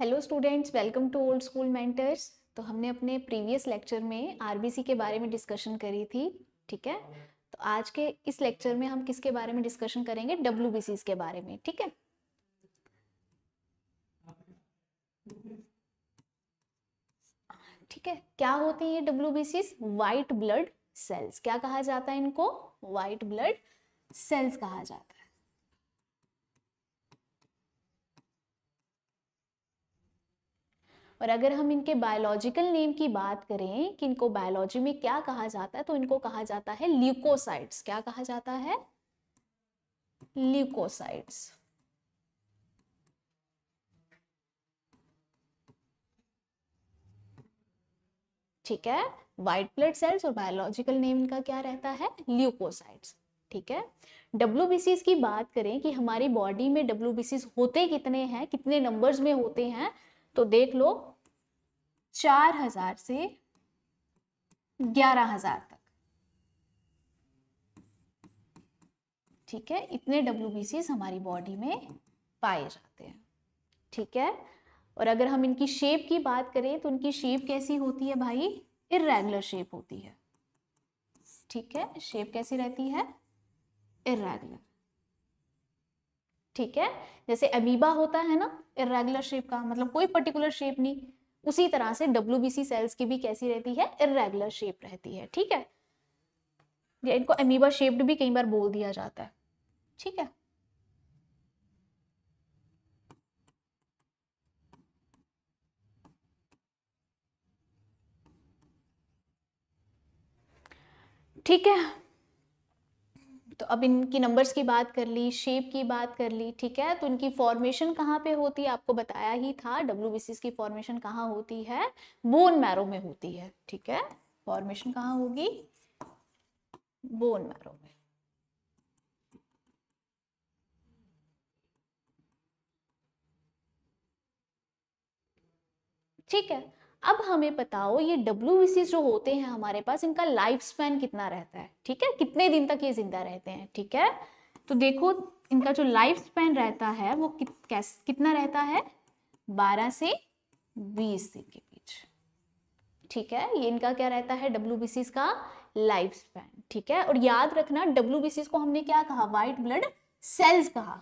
Hello students welcome to old school mentors तो हमने अपने प्रीवियस लेक्चर में आरबीसी के बारे में डिस्कशन करी थी ठीक है तो आज के इस लेक्चर में हम किसके बारे में डिस्कशन करेंगे डब्ल्यू के बारे में ठीक है ठीक है क्या होती है ये डब्ल्यू व्हाइट ब्लड सेल्स क्या कहा जाता है इनको वाइट ब्लड सेल्स कहा जाता है और अगर हम इनके बायोलॉजिकल नेम की बात करें कि इनको बायोलॉजी में क्या कहा जाता है तो इनको कहा जाता है ल्यूकोसाइड्स क्या कहा जाता है ल्यूकोसाइड्स ठीक है व्हाइट ब्लड सेल्स और बायोलॉजिकल नेम इनका क्या रहता है ल्यूकोसाइड्स ठीक है डब्ल्यू की बात करें कि हमारी बॉडी में डब्ल्यू होते कितने हैं कितने नंबर्स में होते हैं तो देख लो चार हजार से ग्यारह हजार तक ठीक है इतने डब्ल्यू हमारी बॉडी में पाए जाते हैं ठीक है और अगर हम इनकी शेप की बात करें तो इनकी शेप कैसी होती है भाई इरेगुलर शेप होती है ठीक है शेप कैसी रहती है इरेगुलर ठीक है जैसे अमीबा होता है ना इरेगुलर शेप का मतलब कोई पर्टिकुलर शेप नहीं उसी तरह से डब्ल्यू सेल्स की भी कैसी रहती है इरेगुलर शेप रहती है ठीक है या इनको अमीबा शेप्ड भी कई बार बोल दिया जाता है ठीक है ठीक है तो अब इनकी नंबर्स की बात कर ली शेप की बात कर ली ठीक है तो इनकी फॉर्मेशन कहाँ पे होती है आपको बताया ही था डब्ल्यू की फॉर्मेशन कहाँ होती है बोन मैरो में होती है ठीक है फॉर्मेशन कहाँ होगी बोन मैरो में ठीक है अब हमें बताओ ये डब्ल्यू जो होते हैं हमारे पास इनका लाइफ स्पैन कितना रहता है ठीक है कितने दिन तक ये जिंदा रहते हैं ठीक है तो देखो इनका जो लाइफ स्पैन रहता है वो कि, कैस, कितना रहता है बारह से बीस दिन के बीच ठीक है ये इनका क्या रहता है डब्ल्यू का लाइफ स्पैन ठीक है और याद रखना डब्ल्यू को हमने क्या कहा व्हाइट ब्लड सेल्स कहा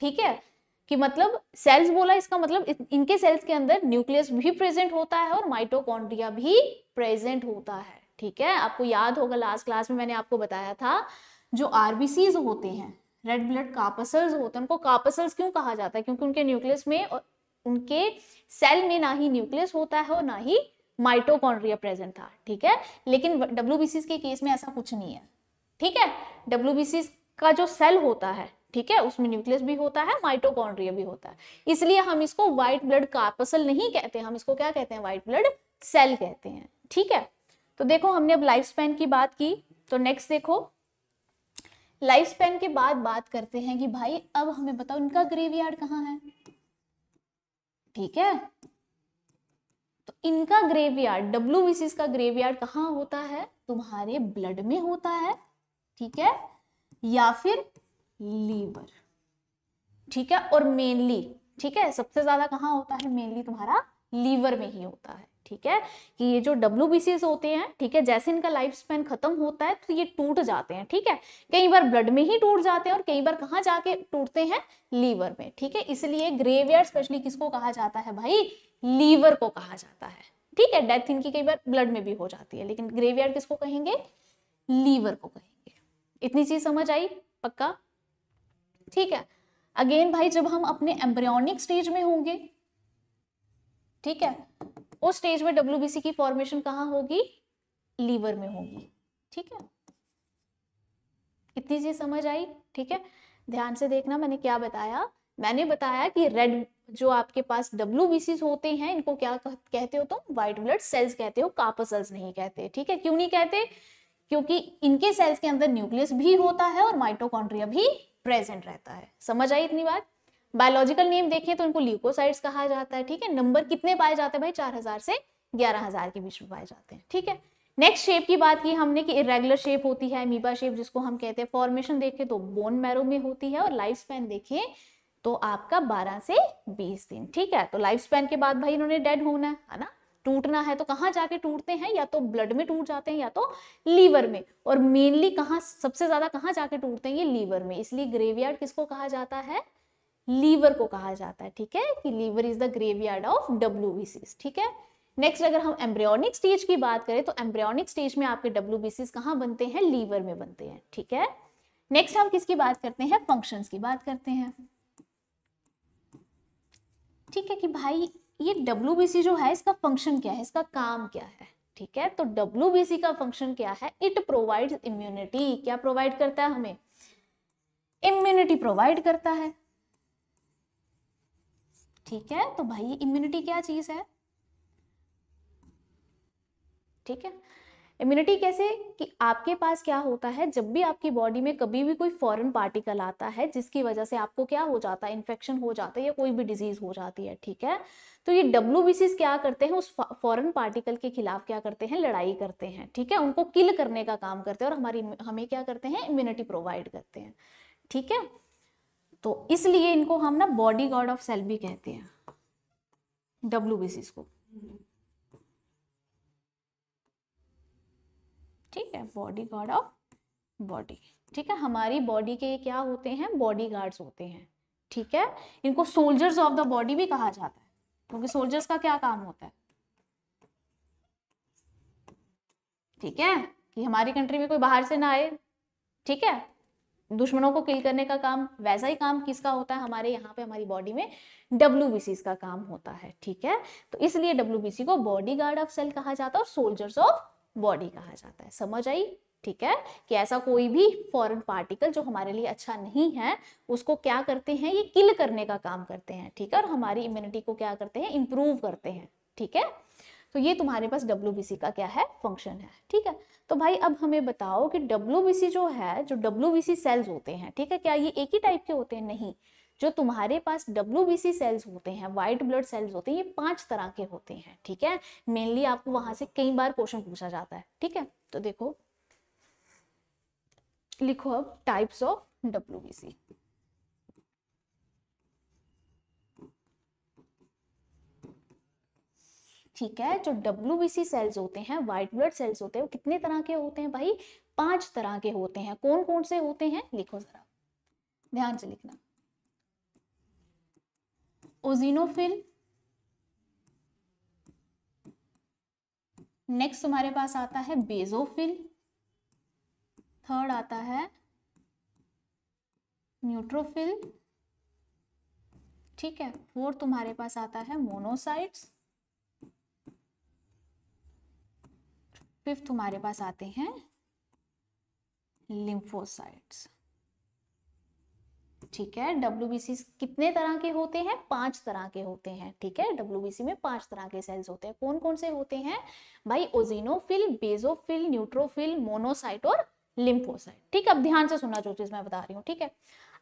ठीक है कि मतलब सेल्स बोला इसका मतलब इनके सेल्स के अंदर न्यूक्लियस भी प्रेजेंट होता है और माइटोकॉन्ड्रिया भी प्रेजेंट होता है ठीक है आपको याद होगा लास्ट क्लास में मैंने आपको बताया था जो आरबीसीज होते हैं रेड ब्लड कापसल्स होते हैं उनको कापसल्स क्यों कहा जाता है क्योंकि उनके न्यूक्लियस में और उनके सेल में ना ही न्यूक्लियस होता है और ना ही माइटोकॉन्ड्रिया प्रेजेंट था ठीक है लेकिन डब्ल्यू के केस में ऐसा कुछ नहीं है ठीक है डब्ल्यू का जो सेल होता है ठीक है उसमें न्यूक्लियस भी होता है माइटोकॉन्ड्रिया भी होता है इसलिए हम इसको व्हाइट ब्लड कार्पसल नहीं कहते हम इसको क्या कहते हैं व्हाइट ब्लड सेल कहते हैं ठीक है तो देखो हमने अब लाइफ स्पेन की बात की तो नेक्स्ट देखो लाइफ स्पेन के बाद बात करते हैं कि भाई अब हमें बताओ इनका ग्रेवयार्ड कहाँ है ठीक है तो इनका ग्रेवयार्ड डब्ल्यू का ग्रेवयार्ड कहाँ होता है तुम्हारे ब्लड में होता है ठीक है या फिर लीवर ठीक है और मेनली ठीक है सबसे ज्यादा कहाँ होता है मेनली तुम्हारा लीवर में ही होता है ठीक है कि ये जो डब्ल्यू होते हैं ठीक है जैसे इनका लाइफ स्पेन खत्म होता है तो ये टूट जाते हैं ठीक है कई बार ब्लड में ही टूट जाते हैं और कई बार कहाँ जाके टूटते हैं लीवर में ठीक है इसलिए ग्रेवयार्ड स्पेशली किसको कहा जाता है भाई लीवर को कहा जाता है ठीक है डेथ इनकी कई बार ब्लड में भी हो जाती है लेकिन ग्रेवयार्ड किसको कहेंगे लीवर को कहेंगे इतनी चीज समझ आई पक्का ठीक है अगेन भाई जब हम अपने एम्ब्रियोनिक स्टेज में होंगे ठीक है उस स्टेज में डब्ल्यू की फॉर्मेशन कहाँ होगी लीवर में होगी ठीक है इतनी चीज समझ आई ठीक है ध्यान से देखना मैंने क्या बताया मैंने बताया कि रेड जो आपके पास डब्ल्यू होते हैं इनको क्या कहते हो तुम तो? व्हाइट ब्लड सेल्स कहते हो कापर सेल्स नहीं कहते ठीक है क्यों नहीं कहते क्योंकि इनके सेल्स के अंदर न्यूक्लियस भी होता है और माइटोकॉन्ड्रिया भी प्रेजेंट रहता है समझ आई इतनी बात बायोलॉजिकल नेम देखें तो उनको ल्यूकोसाइड्स कहा जाता है ठीक है नंबर कितने पाए जाते हैं भाई चार हजार से ग्यारह हजार के बीच में पाए जाते हैं ठीक है नेक्स्ट शेप की बात की हमने कि इरेगुलर शेप होती है मीबा शेप जिसको हम कहते हैं फॉर्मेशन देखें तो बोन मैरो में होती है और लाइफ स्पैन देखें तो आपका 12 से 20 दिन ठीक है तो लाइफ स्पैन के बाद भाई इन्होंने डेड होना है ना टूटना है तो कहाँ जाके टूटते हैं या तो ब्लड में टूट जाते हैं या तो लीवर में और मेनली कहाँ सबसे ज़्यादा कहाँ जाके टूटते हैं ये लीवर में इसलिए ग्रेवयार्ड किसको कहा जाता है लीवर को कहा जाता है ठीक है कि liver is the graveyard of W ठीक है नेक्स्ट अगर हम एम्ब्रियोनिक स्टेज की बात करें तो एम्ब्रियोनिक स्टेज में आपके डब्ल्यू बी कहाँ बनते हैं लीवर में बनते हैं ठीक है नेक्स्ट हम किसकी बात करते हैं फंक्शंस की बात करते हैं ठीक है कि भाई ये डब्ल्यू जो है इसका फंक्शन क्या है इसका काम क्या है ठीक है तो डब्ल्यू का फंक्शन क्या है इट प्रोवाइड इम्यूनिटी क्या प्रोवाइड करता है हमें इम्यूनिटी प्रोवाइड करता है ठीक है तो भाई इम्यूनिटी क्या चीज है ठीक है इम्यूनिटी कैसे कि आपके पास क्या होता है जब भी आपकी बॉडी में कभी भी कोई फॉरेन पार्टिकल आता है जिसकी वजह से आपको क्या हो जाता है इन्फेक्शन हो जाता है या कोई भी डिजीज हो जाती है ठीक है तो ये डब्ल्यू क्या करते हैं उस फॉरेन पार्टिकल के खिलाफ क्या करते हैं लड़ाई करते हैं ठीक है उनको किल करने का काम करते हैं और हमारी हमें क्या करते हैं इम्यूनिटी प्रोवाइड करते हैं ठीक है तो इसलिए इनको हम ना बॉडी गार्ड ऑफ सेल भी कहते हैं डब्ल्यू को ठीक है बॉडी गार्ड ऑफ बॉडी ठीक है हमारी बॉडी के क्या होते हैं बॉडी गार्ड्स होते हैं ठीक है इनको सोल्जर्स ऑफ द बॉडी भी कहा जाता है क्योंकि सोल्जर्स का क्या काम होता है ठीक है कि हमारी कंट्री में कोई बाहर से ना आए ठीक है दुश्मनों को किल करने का काम वैसा ही काम किसका होता है हमारे यहाँ पे हमारी बॉडी में डब्ल्यू का काम होता है ठीक है तो इसलिए डब्ल्यू को बॉडी गार्ड ऑफ सेल कहा जाता है और सोल्जर्स ऑफ बॉडी कहा जाता है समझ आई ठीक है कि ऐसा कोई भी फॉरेन पार्टिकल जो हमारे लिए अच्छा नहीं है उसको क्या करते हैं ये किल करने का काम करते हैं ठीक है और हमारी इम्यूनिटी को क्या करते हैं इंप्रूव करते हैं ठीक है तो ये तुम्हारे पास डब्ल्यू का क्या है फंक्शन है ठीक है तो भाई अब हमें बताओ कि डब्ल्यू जो है जो डब्ल्यू सेल्स होते हैं ठीक है क्या ये एक ही टाइप के होते हैं नहीं जो तुम्हारे पास डब्ल्यू सेल्स होते हैं व्हाइट ब्लड सेल्स होते हैं ये पांच तरह के होते हैं ठीक है मेनली आपको वहां से कई बार क्वेश्चन पूछा जाता है ठीक है तो देखो लिखो अब टाइप्स ऑफ डब्ल्यू ठीक है जो डब्ल्यू सेल्स होते हैं व्हाइट ब्लड सेल्स होते हैं वो कितने तरह के होते हैं भाई पांच तरह के होते हैं कौन कौन से होते हैं लिखो जरा ध्यान से लिखना ओजिनोफिल नेक्स्ट तुम्हारे पास आता है बेजोफिल थर्ड आता है न्यूट्रोफिल ठीक है फोर्थ तुम्हारे पास आता है मोनोसाइट्स फिफ्थ हमारे पास आते हैं लिम्फोसाइट्स ठीक है डब्ल्यू कितने तरह के होते हैं पांच तरह के होते हैं ठीक है डब्ल्यू में पांच तरह के सेल्स होते हैं कौन कौन से होते हैं भाई ओजिनोफिल बेजोफिल न्यूट्रोफिल मोनोसाइट और लिम्फोसाइट ठीक है अब ध्यान से सुनना जो चीज मैं बता रही हूँ ठीक है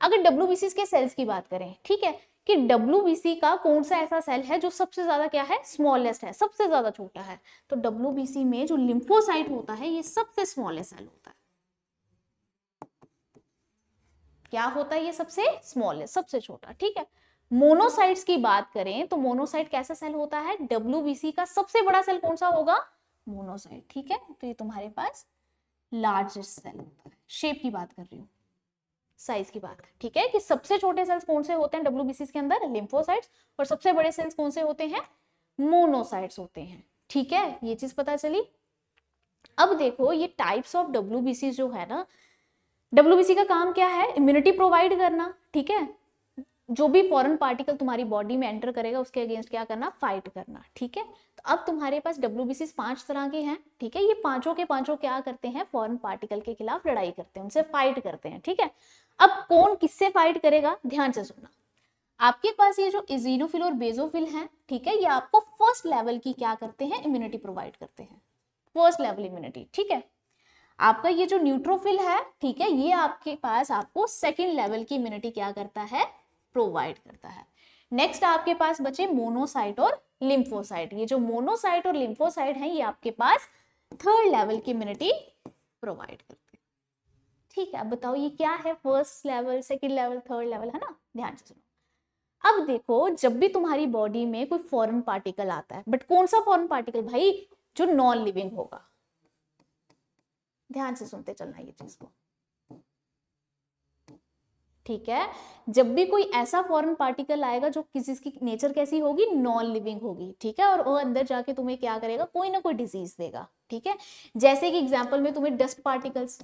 अगर डब्ल्यू के सेल्स की बात करें ठीक है कि डब्ल्यू का कौन सा ऐसा सेल है जो सबसे ज्यादा क्या है स्मॉलेस्ट है सबसे ज्यादा छोटा है तो डब्ल्यू में जो लिम्फोसाइट होता है ये सबसे स्मॉलेस्ट सेल होता है क्या होता है ये सबसे स्मॉलेस्ट सबसे छोटा ठीक है मोनोसाइट्स की बात करें तो मोनोसाइट कैसा सेल होता है डब्ल्यू का सबसे बड़ा सेल कौन सा होगा मोनोसाइट ठीक है तो ये तुम्हारे पास लार्जेस्ट सेल शेप की बात कर रही हूँ साइज की बात ठीक है कि सबसे छोटे सेल्स कौन से होते हैं डब्ल्यू के अंदर लिम्फोसाइट्स और सबसे बड़े सेल्स कौन से होते हैं मोनोसाइट्स होते हैं ठीक है ये चीज पता चली अब देखो ये टाइप्स ऑफ डब्ल्यू जो है ना डब्ल्यू का काम क्या है इम्यूनिटी प्रोवाइड करना ठीक है जो भी फॉरेन पार्टिकल तुम्हारी बॉडी में एंटर करेगा उसके अगेंस्ट क्या करना फाइट करना ठीक है तो अब तुम्हारे पास डब्ल्यू पांच तरह के हैं ठीक है ये पांचों के पांचों क्या करते हैं फॉरेन पार्टिकल के खिलाफ लड़ाई करते हैं उनसे फाइट करते हैं ठीक है अब कौन किससे फाइट करेगा ध्यान से सुनना आपके पास ये जो इजीनोफिल और बेजोफिल है ठीक है ये आपको फर्स्ट लेवल की क्या करते हैं इम्यूनिटी प्रोवाइड करते हैं फर्स्ट लेवल इम्यूनिटी ठीक है आपका ये जो न्यूट्रोफिल है ठीक है ये आपके पास आपको सेकेंड लेवल की इम्यूनिटी क्या करता है प्रोवाइड करता है नेक्स्ट आपके पास बचे मोनोसाइट और लिम्फोसाइट ये जो मोनोसाइट और लिम्फोसाइट हैं ये आपके पास थर्ड लेवल की इम्यूनिटी प्रोवाइड करते हैं ठीक है अब बताओ ये क्या है first level second level third level है ना ध्यान से सुनो अब देखो जब भी तुम्हारी बॉडी में कोई फॉरेन पार्टिकल आता है बट कौन सा फॉरेन पार्टिकल भाई जो नॉन लिविंग होगा ध्यान से सुनते चलना ये चीज को ठीक है जब भी कोई ऐसा फॉरेन पार्टिकल आएगा जो किसी की नेचर कैसी होगी नॉन लिविंग होगी ठीक है और वो अंदर जाके तुम्हें क्या करेगा कोई ना कोई डिजीज देगा ठीक है जैसे कि एग्जांपल में तुम्हें डस्ट पार्टिकल्स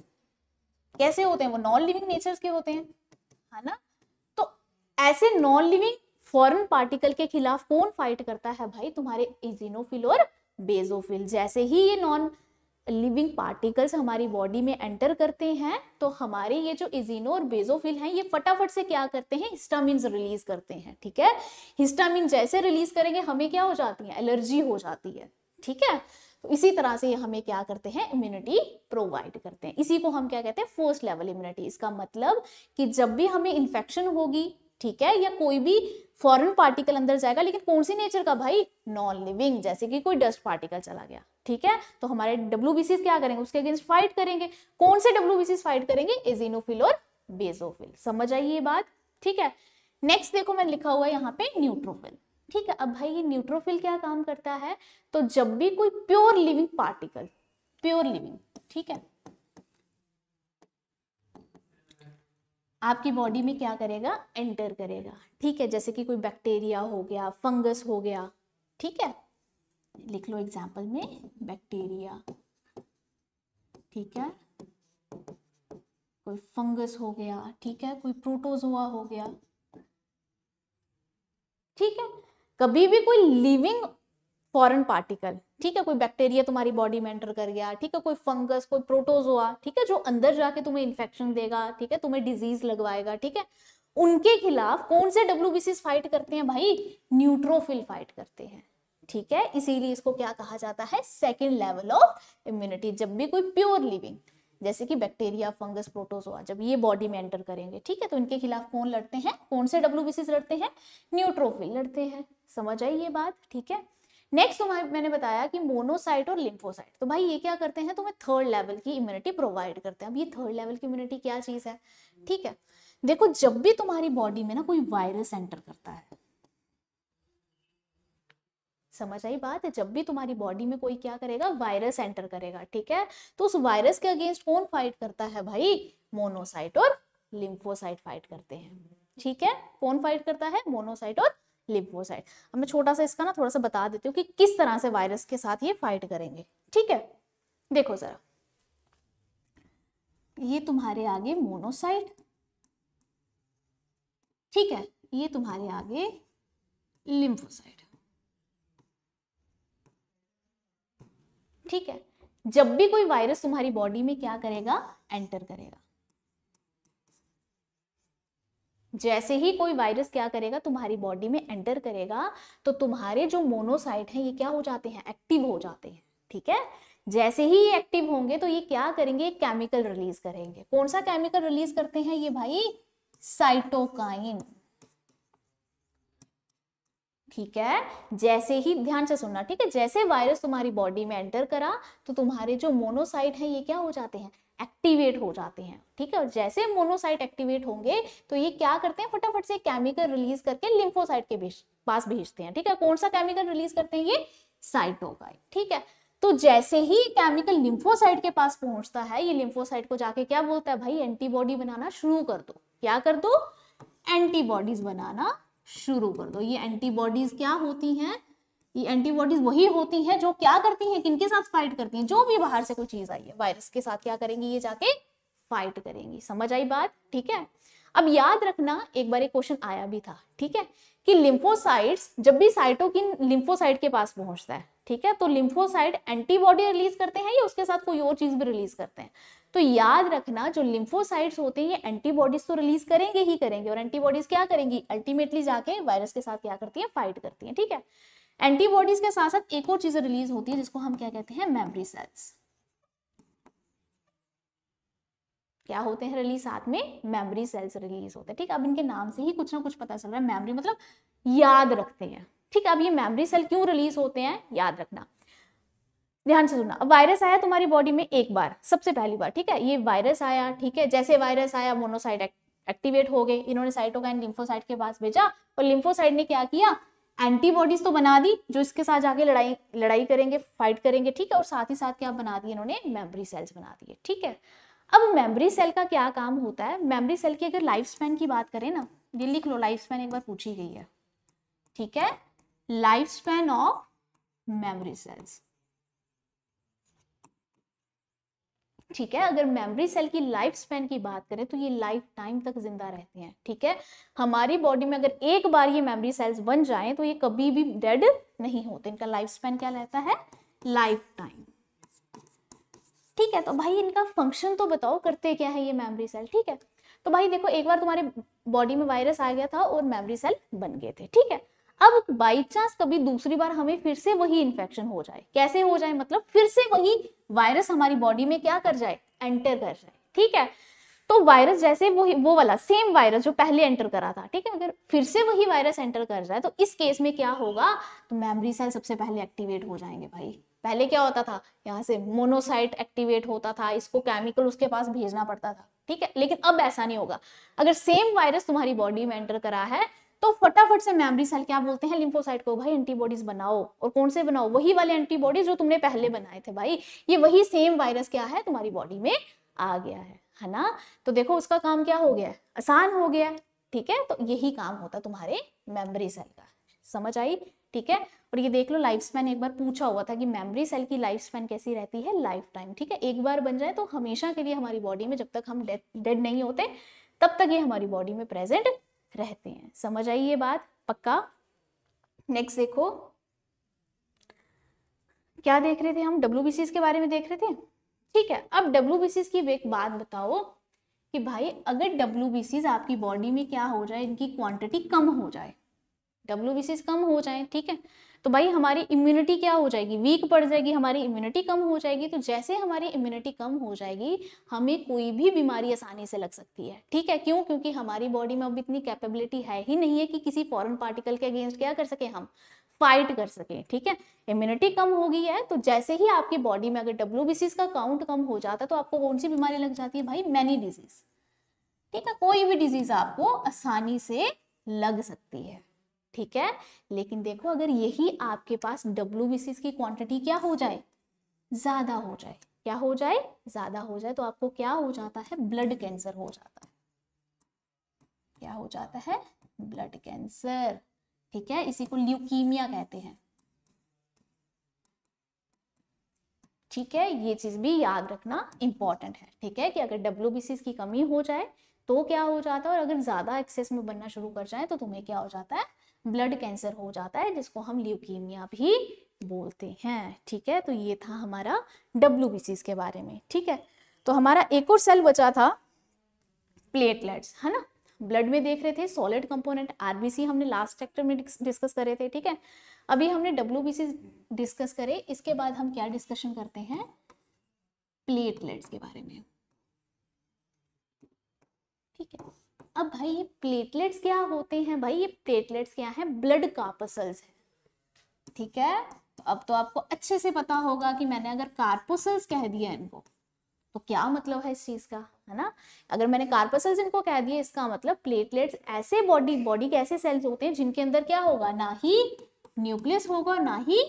कैसे होते हैं वो नॉन लिविंग नेचर के होते हैं है ना तो ऐसे नॉन लिविंग फॉरन पार्टिकल के खिलाफ कौन फाइट करता है भाई तुम्हारे इजिनोफिल और बेजोफिल जैसे ही ये नॉन लिविंग पार्टिकल्स हमारी बॉडी में एंटर करते हैं तो हमारे ये जो इजिनो और बेजोफिल हैं ये फटाफट से क्या करते हैं हिस्टामिन रिलीज करते हैं ठीक है हिस्टामिन जैसे रिलीज करेंगे हमें क्या हो जाती है एलर्जी हो जाती है ठीक है तो इसी तरह से ये हमें क्या करते हैं इम्यूनिटी प्रोवाइड करते हैं इसी को हम क्या कहते हैं फर्स्ट लेवल इम्यूनिटी इसका मतलब कि जब भी हमें इन्फेक्शन होगी ठीक है या कोई भी फॉरन पार्टिकल अंदर जाएगा लेकिन कौन सी नेचर का भाई नॉन लिविंग जैसे कि कोई डस्ट पार्टिकल चला गया ठीक है तो हमारे डब्ल्यू क्या करेंगे उसके अगेंस्ट फाइट करेंगे कौन से डब्ल्यू फाइट करेंगे इजिनोफिल और बेजोफिल समझ आई ये बात ठीक है नेक्स्ट देखो मैंने लिखा हुआ है यहाँ पे न्यूट्रोफिल ठीक है अब भाई ये न्यूट्रोफिल क्या काम करता है तो जब भी कोई pure living particle pure living ठीक है आपकी बॉडी में क्या करेगा एंटर करेगा ठीक है जैसे कि कोई बैक्टीरिया हो गया फंगस हो गया ठीक है लिख लो एग्जाम्पल में बैक्टीरिया ठीक है कोई फंगस हो गया ठीक है कोई प्रोटोजोआ हो गया ठीक है कभी भी कोई लिविंग फॉरन पार्टिकल ठीक है कोई बैक्टीरिया तुम्हारी बॉडी में एंटर कर गया ठीक है कोई फंगस कोई प्रोटोज हुआ ठीक है जो अंदर जाके तुम्हें इन्फेक्शन देगा ठीक है तुम्हें डिजीज लगवाएगा ठीक है उनके खिलाफ कौन से डब्ल्यू फाइट करते हैं भाई न्यूट्रोफिल फाइट करते हैं ठीक है इसीलिए इसको क्या कहा जाता है सेकेंड लेवल ऑफ इम्यूनिटी जब भी कोई प्योर लिविंग जैसे कि बैक्टीरिया फंगस प्रोटोजोआ जब ये बॉडी में एंटर करेंगे ठीक है तो इनके खिलाफ कौन लड़ते हैं कौन से डब्ल्यू लड़ते हैं न्यूट्रोफिल लड़ते हैं समझ आई ये बात ठीक है नेक्स्ट तुम्हारे मैंने बताया कि मोनोसाइट और लिम्फोसाइट तो भाई ये क्या करते हैं तुम्हें थर्ड लेवल की इम्यूनिटी प्रोवाइड करते हैं अब ये थर्ड लेवल की इम्यूनिटी क्या चीज़ है ठीक है देखो जब भी तुम्हारी बॉडी में ना कोई वायरस एंटर करता है समझ आई बात है जब भी तुम्हारी बॉडी में कोई क्या करेगा वायरस एंटर करेगा ठीक है तो उस वायरस के अगेंस्ट कौन फाइट करता है भाई मोनोसाइट और लिम्फोसाइट फाइट करते हैं ठीक है कौन फाइट करता है मोनोसाइट और लिव अब मैं छोटा सा इसका ना थोड़ा सा बता देती हूँ कि किस तरह से वायरस के साथ ये फाइट करेंगे ठीक है देखो ज़रा ये तुम्हारे आगे मोनोसाइट ठीक है ये तुम्हारे आगे लिम्फोसाइट ठीक है जब भी कोई वायरस तुम्हारी बॉडी में क्या करेगा एंटर करेगा जैसे ही कोई वायरस क्या करेगा तुम्हारी बॉडी में एंटर करेगा तो तुम्हारे जो मोनोसाइट हैं ये क्या हो जाते हैं एक्टिव हो जाते हैं ठीक है जैसे ही ये एक्टिव होंगे तो ये क्या करेंगे केमिकल रिलीज करेंगे कौन सा केमिकल रिलीज करते हैं ये भाई साइटोकाइन ठीक है जैसे ही ध्यान से सुनना ठीक है जैसे वायरस तुम्हारी बॉडी में एंटर करा तो तुम्हारे जो मोनोसाइट है ये क्या हो जाते हैं एक्टिवेट हो जाते हैं ठीक है और जैसे मोनोसाइट एक्टिवेट होंगे तो ये क्या करते हैं फटाफट से केमिकल रिलीज करके लिम्फोसाइट के भेज पास भेजते हैं ठीक है कौन सा केमिकल रिलीज करते हैं ये साइटोकाइन ठीक है तो जैसे ही केमिकल लिम्फोसाइट के पास पहुंचता है ये लिम्फोसाइट को जाके क्या बोलता है भाई एंटीबॉडी बनाना शुरू कर दो क्या कर दो एंटीबॉडीज बनाना शुरू कर दो ये एंटीबॉडीज क्या होती हैं ये एंटीबॉडीज वही होती हैं जो क्या करती हैं किनके साथ फाइट करती हैं जो भी बाहर से कोई चीज आई है वायरस के साथ क्या करेंगी ये जाके फाइट करेंगी समझ आई बात ठीक है अब याद रखना एक बार एक क्वेश्चन आया भी था ठीक है कि लिम्फोसाइट्स जब भी साइटोकिन लिम्फोसाइट के पास पहुंचता है ठीक है तो लिम्फोसाइट एंटीबॉडी रिलीज करते हैं या उसके साथ कोई और चीज भी रिलीज करते हैं तो याद रखना जो लिम्फोसाइट्स होते हैं ये एंटीबॉडीज तो रिलीज करेंगे ही करेंगे और एंटीबॉडीज क्या करेंगी अल्टीमेटली जाके वायरस के साथ क्या करती है फाइट करती है ठीक है एंटीबॉडीज के साथ साथ एक और चीज रिलीज होती है जिसको हम क्या कहते हैं मेमरी सेल्स क्या होते हैं रिलीज साथ में मेमोरी सेल्स रिलीज होते हैं ठीक अब इनके नाम से ही कुछ ना कुछ पता चल रहा है मेमोरी मतलब याद रखते हैं ठीक अब ये मेमोरी सेल क्यों रिलीज होते हैं याद रखना ध्यान से सुनना वायरस आया तुम्हारी बॉडी में एक बार सबसे पहली बार ठीक है ये वायरस आया ठीक है जैसे वायरस आया मोनोसाइड एक्टिवेट हो गए इन्होंने साइटोकाइन लिम्फोसाइट के पास भेजा और लिम्फोसाइट ने क्या किया एंटीबॉडीज तो बना दी जो इसके साथ जाके लड़ाई लड़ाई करेंगे फाइट करेंगे ठीक है और साथ ही साथ क्या बना दिए इन्होंने मेमोरी सेल्स बना दिए ठीक है अब मेमोरी सेल का क्या काम होता है मेमोरी सेल की अगर लाइफ स्पैन की बात करें ना ये लिख लो लाइफ स्पैन एक बार पूछी गई है ठीक है life span of memory cells ठीक है अगर मेमोरी सेल की लाइफ स्पैन की बात करें तो ये लाइफ टाइम तक जिंदा रहते हैं ठीक है हमारी बॉडी में अगर एक बार ये मेमोरी सेल्स बन जाएं तो ये कभी भी डेड नहीं होते इनका लाइफ स्पैन क्या रहता है लाइफ टाइम ठीक है तो भाई इनका फंक्शन तो बताओ करते क्या है ये मेमोरी सेल ठीक है तो भाई देखो एक बार तुम्हारे बॉडी में वायरस आ गया था और मेमोरी सेल बन गए थे ठीक है अब बाई चांस कभी दूसरी बार हमें फिर से वही इन्फेक्शन हो जाए कैसे हो जाए मतलब फिर से वही वायरस हमारी बॉडी में क्या कर जाए एंटर कर जाए ठीक है तो वायरस जैसे वो वो वाला सेम वायरस जो पहले एंटर करा था ठीक है अगर फिर से वही वायरस एंटर कर जाए तो इस केस में क्या होगा तो मेमोरी सेल सबसे पहले एक्टिवेट हो जाएंगे भाई पहले क्या होता था यहाँ से मोनोसाइट एक्टिवेट होता था इसको केमिकल उसके पास भेजना पड़ता था ठीक है लेकिन अब ऐसा नहीं होगा अगर सेम वायरस तुम्हारी बॉडी में एंटर करा है तो फटाफट से मेमोरी सेल क्या बोलते हैं लिम्फोसाइट को भाई एंटीबॉडीज बनाओ और कौन से बनाओ वही वाले एंटीबॉडीज जो तुमने पहले बनाए थे भाई ये वही सेम वायरस क्या है तुम्हारी बॉडी में आ गया है है ना तो देखो उसका काम क्या हो गया आसान हो गया ठीक है तो यही काम होता तुम्हारे मेमोरी सेल का समझ आई ठीक है और ये देख लो लाइफ स्पैन एक बार पूछा हुआ था कि मेमोरी सेल की लाइफ स्पैन कैसी रहती है लाइफ टाइम ठीक है एक बार बन जाए तो हमेशा के लिए हमारी बॉडी में जब तक हम डेड नहीं होते तब तक ये हमारी बॉडी में प्रेजेंट रहते हैं समझ आई ये बात पक्का नेक्स्ट देखो क्या देख रहे थे हम डब्ल्यू के बारे में देख रहे थे ठीक है अब डब्ल्यू की एक बात बताओ कि भाई अगर डब्ल्यू आपकी बॉडी में क्या हो जाए इनकी क्वांटिटी कम हो जाए डब्ल्यू कम हो जाए ठीक है तो भाई हमारी इम्यूनिटी क्या हो जाएगी वीक पड़ जाएगी हमारी इम्यूनिटी कम हो जाएगी तो जैसे हमारी इम्यूनिटी कम हो जाएगी हमें कोई भी बीमारी आसानी से लग सकती है ठीक है क्यों क्योंकि हमारी बॉडी में अब इतनी कैपेबिलिटी है ही नहीं है कि किसी फॉरेन पार्टिकल के अगेंस्ट क्या कर सके हम फाइट कर सकें ठीक है इम्यूनिटी कम हो गई है तो जैसे ही आपकी बॉडी में अगर डब्ल्यू का काउंट कम हो जाता है तो आपको कौन सी बीमारी लग जाती है भाई मैनी डिजीज ठीक है कोई भी डिजीज आपको आसानी से लग सकती है ठीक है लेकिन देखो अगर यही आपके पास डब्ल्यू की क्वांटिटी क्या हो जाए ज़्यादा हो जाए क्या हो जाए ज़्यादा हो जाए तो आपको क्या हो जाता है ब्लड कैंसर हो जाता है क्या हो जाता है ब्लड कैंसर ठीक है इसी को ल्यूकीमिया कहते हैं ठीक है ये चीज भी याद रखना इंपॉर्टेंट है ठीक है कि अगर डब्ल्यू की कमी हो जाए तो क्या हो जाता है और अगर ज्यादा एक्सेस में बनना शुरू कर जाए तो तुम्हें क्या हो जाता है ब्लड कैंसर हो जाता है जिसको हम ल्यूकीमिया भी बोलते हैं ठीक है तो ये था हमारा डब्ल्यू के बारे में ठीक है तो हमारा एक और सेल बचा था प्लेटलेट्स है ना ब्लड में देख रहे थे सॉलिड कंपोनेंट आरबीसी हमने लास्ट चैप्टर में डिस्कस करे थे ठीक है अभी हमने डब्ल्यू डिस्कस करे इसके बाद हम क्या डिस्कशन करते हैं प्लेटलेट्स के बारे में ठीक है अब भाई ये प्लेटलेट्स क्या होते हैं भाई ये प्लेटलेट्स क्या है ब्लड कार्पसल्स है ठीक है तो अब तो आपको अच्छे से पता होगा कि मैंने अगर कार्पोसल्स कह दिया इनको तो क्या मतलब है इस चीज का है ना अगर मैंने कार्पसल्स इनको कह दिया इसका मतलब प्लेटलेट्स ऐसे बॉडी बॉडी के ऐसे सेल्स होते हैं जिनके अंदर क्या होगा ना ही न्यूक्लियस होगा ना ही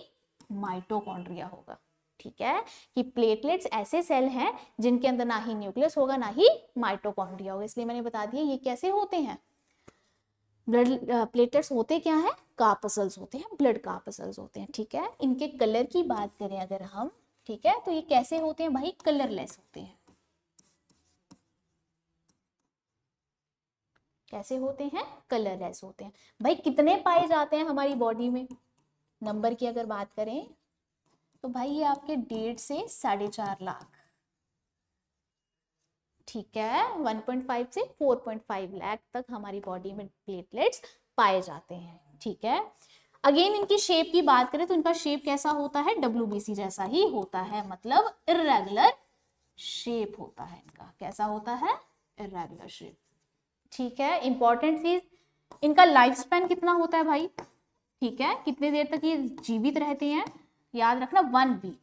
माइटोकॉन्ड्रिया होगा ठीक है कि प्लेटलेट्स ऐसे सेल हैं जिनके अंदर ना ही न्यूक्लियस होगा ना ही माइटोकॉन्ड्रिया होगा इसलिए मैंने बता दिया ये कैसे होते हैं ब्लड प्लेटलेट्स होते क्या है कापसल्स होते हैं ब्लड कापसल्स होते हैं ठीक है इनके कलर की बात करें अगर हम ठीक है तो ये कैसे होते हैं भाई कलरलेस होते हैं कैसे होते हैं कलरलेस होते हैं भाई कितने पाए जाते हैं हमारी बॉडी में नंबर की अगर बात करें तो भाई ये आपके डेढ़ से साढ़े चार लाख ठीक है 1.5 से 4.5 लाख तक हमारी बॉडी में प्लेटलेट्स पाए जाते हैं ठीक है अगेन इनकी शेप की बात करें तो इनका शेप कैसा होता है डब्ल्यू जैसा ही होता है मतलब इरेगुलर शेप होता है इनका कैसा होता है इरेगुलर शेप ठीक है इंपॉर्टेंट चीज इनका लाइफ स्पैन कितना होता है भाई ठीक है कितने देर तक ये जीवित रहते हैं याद रखना वन वीक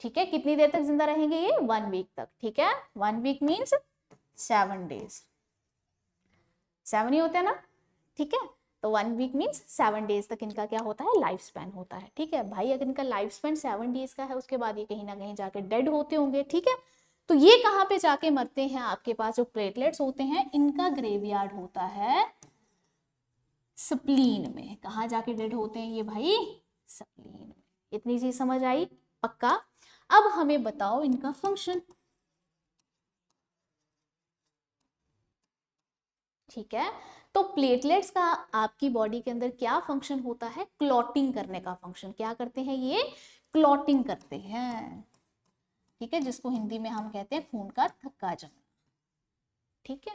ठीक है कितनी देर तक जिंदा रहेंगे ये वन वीक तक ठीक है one week means seven days seven ही होते हैं ना ठीक है तो one week means seven days तक इनका क्या होता है लाइफ स्पैन होता है ठीक है भाई अगर इनका लाइफ स्पैन सेवन डेज का है उसके बाद ये कहीं ना कहीं जाके डेड होते होंगे ठीक है तो ये कहाँ पे जाके मरते हैं आपके पास जो प्लेटलेट्स होते हैं इनका ग्रेवयार्ड होता है स्प्लीन में कहा जाके डेड होते हैं ये भाई इतनी चीज समझ आई पक्का अब हमें बताओ इनका फंक्शन ठीक है तो प्लेटलेट्स का आपकी बॉडी के अंदर क्या फंक्शन होता है क्लॉटिंग करने का फंक्शन क्या करते हैं ये क्लॉटिंग करते हैं ठीक है जिसको हिंदी में हम कहते हैं खून का थक्का जमा ठीक है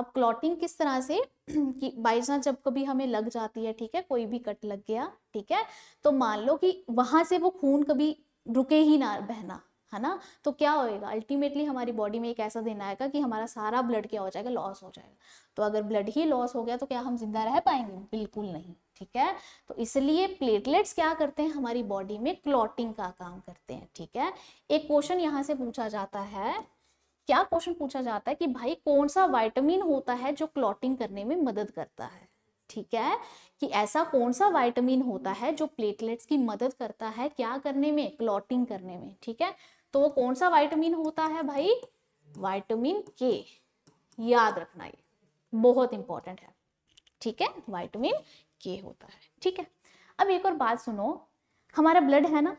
अब क्लॉटिंग किस तरह से कि बाई चांस जब कभी हमें लग जाती है ठीक है कोई भी कट लग गया ठीक है तो मान लो कि वहां से वो खून कभी रुके ही ना बहना है ना तो क्या होएगा अल्टीमेटली हमारी बॉडी में एक ऐसा दिन आएगा कि हमारा सारा ब्लड क्या हो जाएगा लॉस हो जाएगा तो अगर ब्लड ही लॉस हो गया तो क्या हम जिंदा रह पाएंगे बिल्कुल नहीं ठीक है तो इसलिए प्लेटलेट्स क्या करते हैं हमारी बॉडी में क्लॉटिंग का काम करते हैं ठीक है एक क्वेश्चन यहाँ से पूछा जाता है क्या क्वेश्चन पूछा जाता है कि भाई कौन सा वाइटामिन होता है जो क्लॉटिंग करने में मदद करता है ठीक है कि ऐसा कौन सा वाइटामिन होता है जो प्लेटलेट्स की मदद करता है क्या करने में क्लॉटिंग करने में ठीक है तो वो कौन सा वाइटामिन होता है भाई वाइटामिन के याद रखना ये बहुत इंपॉर्टेंट है ठीक है वाइटामिन के होता है ठीक है अब एक और बात सुनो हमारा ब्लड है ना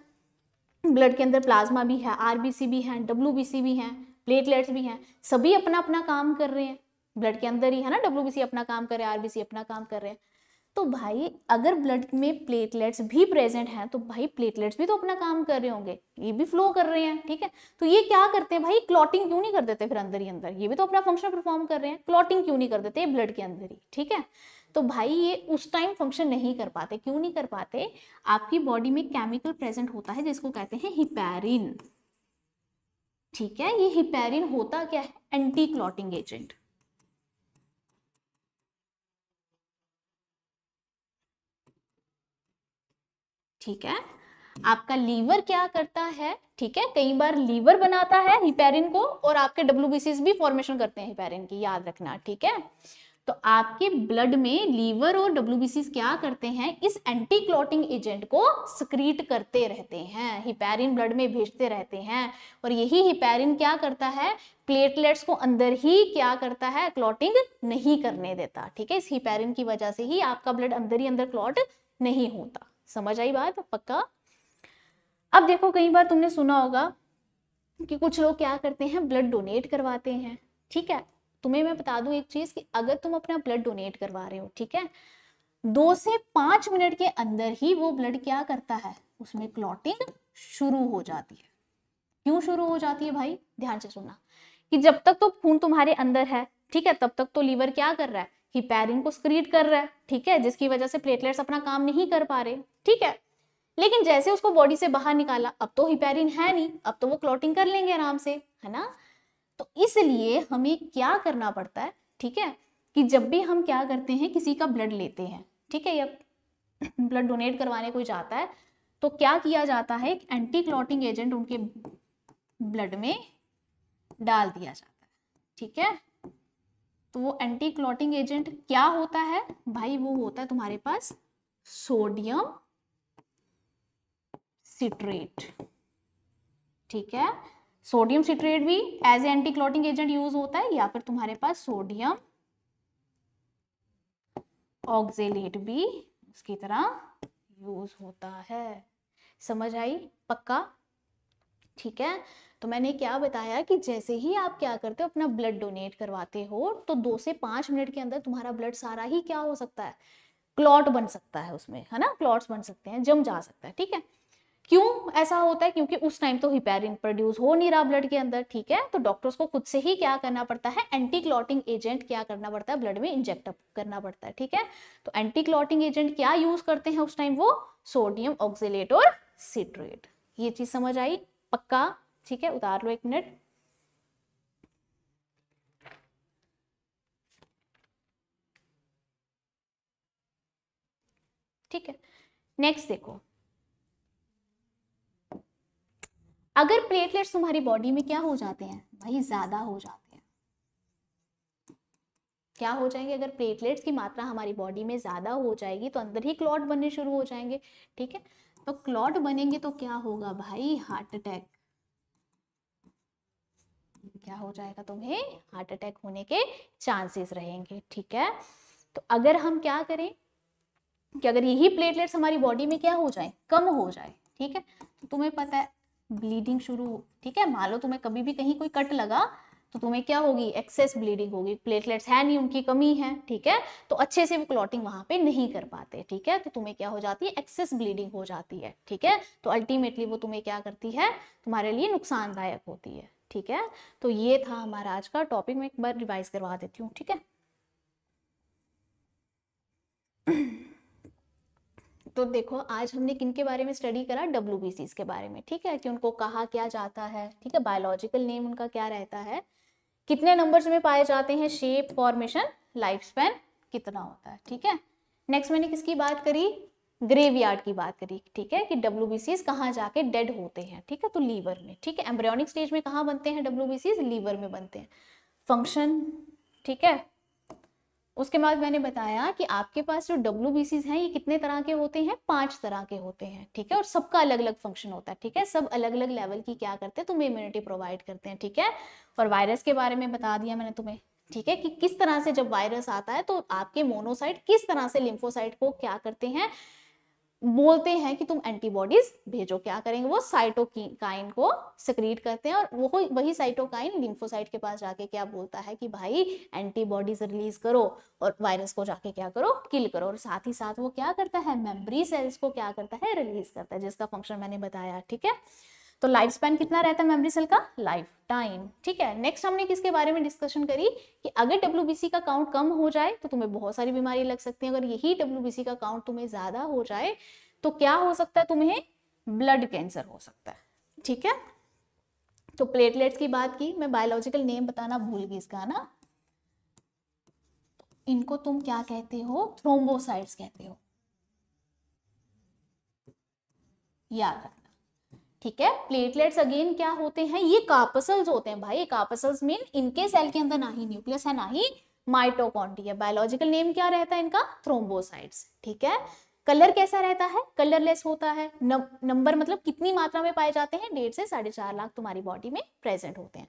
ब्लड के अंदर प्लाज्मा भी है आरबीसी भी है डब्ल्यू भी है प्लेटलेट्स भी हैं सभी अपना अपना काम कर रहे हैं ब्लड के अंदर ही है ना डब्ल्यू अपना काम कर रहे हैं आर अपना काम कर रहे हैं तो भाई अगर ब्लड में प्लेटलेट्स भी प्रेजेंट हैं तो भाई प्लेटलेट्स भी तो अपना काम कर रहे होंगे ये भी फ्लो कर रहे हैं ठीक है तो ये क्या करते हैं भाई क्लॉटिंग क्यों नहीं कर देते फिर अंदर ही अंदर ये भी तो अपना फंक्शन परफॉर्म कर रहे हैं क्लॉटिंग क्यों नहीं कर देते ब्लड के अंदर ही ठीक है तो भाई ये उस टाइम फंक्शन नहीं कर पाते क्यों नहीं कर पाते आपकी बॉडी में केमिकल प्रेजेंट होता है जिसको कहते हैं हिपैरिन ठीक है ये हिपेरिन होता क्या है एंटी क्लॉटिंग एजेंट ठीक है आपका लीवर क्या करता है ठीक है कई बार लीवर बनाता है हिपेरिन को और आपके डब्ल्यू भी फॉर्मेशन करते हैं हिपेरिन की याद रखना ठीक है तो आपके ब्लड में लीवर और डब्ल्यू क्या करते हैं इस एंटी क्लॉटिंग एजेंट को सक्रीट करते रहते हैं हिपेरिन ब्लड में भेजते रहते हैं और यही हिपैरिन क्या करता है प्लेटलेट्स को अंदर ही क्या करता है क्लॉटिंग नहीं करने देता ठीक है इस हिपैरिन की वजह से ही आपका ब्लड अंदर ही अंदर क्लॉट नहीं होता समझ आई बात पक्का अब देखो कई बार तुमने सुना होगा कि कुछ लोग क्या करते हैं ब्लड डोनेट करवाते हैं ठीक है तुम्हें मैं बता दूं एक चीज कि अगर तुम अपना ब्लड डोनेट करवा रहे हो ठीक है दो से पांच मिनट के अंदर ही वो ब्लड क्या करता है उसमें क्लॉटिंग शुरू हो जाती है क्यों शुरू हो जाती है भाई ध्यान से सुनना कि जब तक तो खून तुम्हारे अंदर है ठीक है तब तक तो लीवर क्या कर रहा है हिपैरिन को स्क्रीट कर रहा है ठीक है जिसकी वजह से प्लेटलेट्स अपना काम नहीं कर पा रहे ठीक है लेकिन जैसे उसको बॉडी से बाहर निकाला अब तो हिपैरिन है नहीं अब तो वो क्लॉटिंग कर लेंगे आराम से है ना तो इसलिए हमें क्या करना पड़ता है ठीक है कि जब भी हम क्या करते हैं किसी का ब्लड लेते हैं ठीक है या ब्लड डोनेट करवाने कोई जाता है तो क्या किया जाता है एंटी क्लॉटिंग एजेंट उनके ब्लड में डाल दिया जाता है ठीक है तो वो एंटी क्लॉटिंग एजेंट क्या होता है भाई वो होता है तुम्हारे पास सोडियम सिट्रेट ठीक है सोडियम सिट्रेट भी as anti clotting agent use होता है या फिर तुम्हारे पास सोडियम ऑक्जेलेट भी उसकी तरह यूज होता है समझ आई पक्का ठीक है तो मैंने क्या बताया कि जैसे ही आप क्या करते हो अपना ब्लड डोनेट करवाते हो तो दो से पांच मिनट के अंदर तुम्हारा ब्लड सारा ही क्या हो सकता है क्लॉट बन सकता है उसमें है ना क्लॉट्स बन सकते हैं जम जा सकता है ठीक है क्यों ऐसा होता है क्योंकि उस टाइम तो हिपेरिन प्रोड्यूस हो नहीं रहा ब्लड के अंदर ठीक है तो डॉक्टर्स को खुद से ही क्या करना पड़ता है एंटी क्लॉटिंग एजेंट क्या करना पड़ता है ब्लड में इंजेक्ट करना पड़ता है ठीक है तो एंटी क्लॉटिंग एजेंट क्या यूज करते हैं उस टाइम वो सोडियम ऑक्सीट और सिट्रेट ये चीज समझ आई पक्का ठीक है उतार लो एक मिनट ठीक है नेक्स्ट देखो अगर प्लेटलेट्स तुम्हारी बॉडी में क्या हो जाते हैं भाई ज़्यादा हो जाते हैं क्या हो जाएंगे अगर प्लेटलेट्स की मात्रा हमारी बॉडी में ज़्यादा हो जाएगी तो अंदर ही क्लॉट बनने शुरू हो जाएंगे ठीक है तो क्लॉट बनेंगे तो क्या होगा भाई हार्ट अटैक क्या हो जाएगा तुम्हें हार्ट अटैक होने के चांसेस रहेंगे ठीक है तो अगर हम क्या करें कि अगर यही प्लेटलेट्स हमारी बॉडी में क्या हो जाए कम हो जाए ठीक है तो तुम्हें पता है ब्लीडिंग शुरू ठीक है मान लो तुम्हें कभी भी कहीं कोई कट लगा तो तुम्हें क्या होगी एक्सेस ब्लीडिंग होगी प्लेटलेट्स है नहीं उनकी कमी है ठीक है तो अच्छे से वो क्लॉटिंग वहां पे नहीं कर पाते ठीक है तो तुम्हें क्या हो जाती है एक्सेस ब्लीडिंग हो जाती है ठीक है तो अल्टीमेटली वो तुम्हें क्या करती है तुम्हारे लिए नुकसानदायक होती है ठीक है तो ये था हमारा आज का टॉपिक मैं एक बार रिवाइज करवा देती हूँ ठीक है तो देखो आज हमने किन के बारे में स्टडी करा डब्ल्यू के बारे में ठीक है कि उनको कहा क्या जाता है ठीक है बायोलॉजिकल नेम उनका क्या रहता है कितने नंबर्स में पाए जाते हैं शेप फॉर्मेशन लाइफ स्पैन कितना होता है ठीक है नेक्स्ट मैंने किसकी बात करी ग्रेवयार्ड की बात करी ठीक है कि डब्ल्यू बी सीज कहाँ जाके डेड होते हैं ठीक है तो लीवर में ठीक है एम्ब्रियोनिक स्टेज में कहाँ बनते हैं डब्ल्यू बी सीज लीवर में बनते हैं फंक्शन ठीक है उसके बाद मैंने बताया कि आपके पास जो डब्ल्यू हैं ये कितने तरह के होते हैं पांच तरह के होते हैं ठीक है और सबका अलग अलग फंक्शन होता है ठीक है सब अलग अलग लेवल की क्या करते हैं तुम्हें इम्यूनिटी प्रोवाइड करते हैं ठीक है और वायरस के बारे में बता दिया मैंने तुम्हें ठीक है कि किस तरह से जब वायरस आता है तो आपके मोनोसाइट किस तरह से लिम्फोसाइट को क्या करते हैं बोलते हैं कि तुम एंटीबॉडीज भेजो क्या करेंगे वो साइटोकाइन को सिक्रीट करते हैं और वो वही साइटोकाइन लिम्फोसाइट के पास जाके क्या बोलता है कि भाई एंटीबॉडीज रिलीज करो और वायरस को जाके क्या करो किल करो और साथ ही साथ वो क्या करता है मेमरी सेल्स को क्या करता है रिलीज करता है जिसका फंक्शन मैंने बताया ठीक है तो लाइफ स्पैन कितना रहता है मेमोरी सेल का लाइफ टाइम ठीक है नेक्स्ट हमने किसके बारे में डिस्कशन करी कि अगर डब्ल्यू का काउंट कम हो जाए तो तुम्हें बहुत सारी बीमारी लग सकती है अगर यही डब्ल्यू का काउंट तुम्हें ज़्यादा हो जाए तो क्या हो सकता है तुम्हें ब्लड कैंसर हो सकता है ठीक है तो प्लेटलेट्स की बात की मैं बायोलॉजिकल नेम बताना भूल गई इसका ना इनको तुम क्या कहते हो थ्रोम्बोसाइट्स कहते हो याद रखना ठीक है प्लेटलेट्स अगेन क्या होते हैं ये कापसल्स होते हैं भाई कापसल्स मीन इनके सेल के अंदर ना ही न्यूक्लियस है ना ही माइटोकॉन्ड्रिया बायोलॉजिकल नेम क्या रहता है इनका थ्रोम्बोसाइट्स ठीक है कलर कैसा रहता है कलरलेस होता है नंबर मतलब कितनी मात्रा में पाए जाते हैं डेढ़ से साढ़े चार लाख तुम्हारी बॉडी में प्रेजेंट होते हैं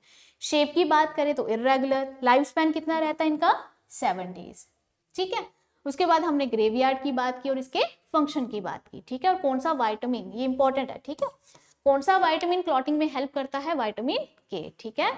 शेप की बात करें तो इरेगुलर लाइफ स्पैन कितना रहता है इनका सेवन डेज ठीक है उसके बाद हमने ग्रेवयार्ड की बात की और इसके फंक्शन की बात की ठीक है और कौन सा वाइटमिन ये इंपॉर्टेंट है ठीक है कौन सा वाइटामिन क्लॉटिंग में हेल्प करता है वाइटामिन के ठीक है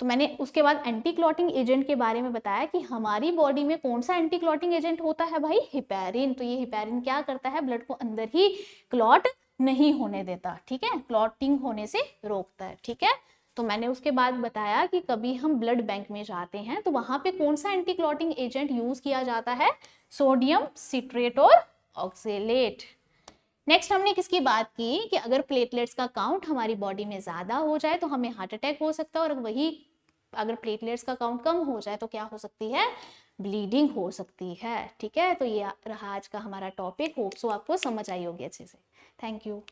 तो मैंने उसके बाद एंटी क्लॉटिंग एजेंट के बारे में बताया कि हमारी बॉडी में कौन सा एंटी क्लॉटिंग एजेंट होता है भाई हिपेरिन तो ये हिपेरिन क्या करता है ब्लड को अंदर ही क्लॉट नहीं होने देता ठीक है क्लॉटिंग होने से रोकता है ठीक है तो मैंने उसके बाद बताया कि कभी हम ब्लड बैंक में जाते हैं तो वहां पे कौन सा एंटी क्लॉटिंग एजेंट यूज़ किया जाता है सोडियम सिट्रेट और ऑक्सीट नेक्स्ट हमने किसकी बात की कि अगर प्लेटलेट्स का काउंट हमारी बॉडी में ज़्यादा हो जाए तो हमें हार्ट अटैक हो सकता है और वही अगर प्लेटलेट्स का काउंट कम हो जाए तो क्या हो सकती है ब्लीडिंग हो सकती है ठीक है तो ये रहा आज का हमारा टॉपिक होप्सो आपको समझ आई होगी अच्छे से थैंक यू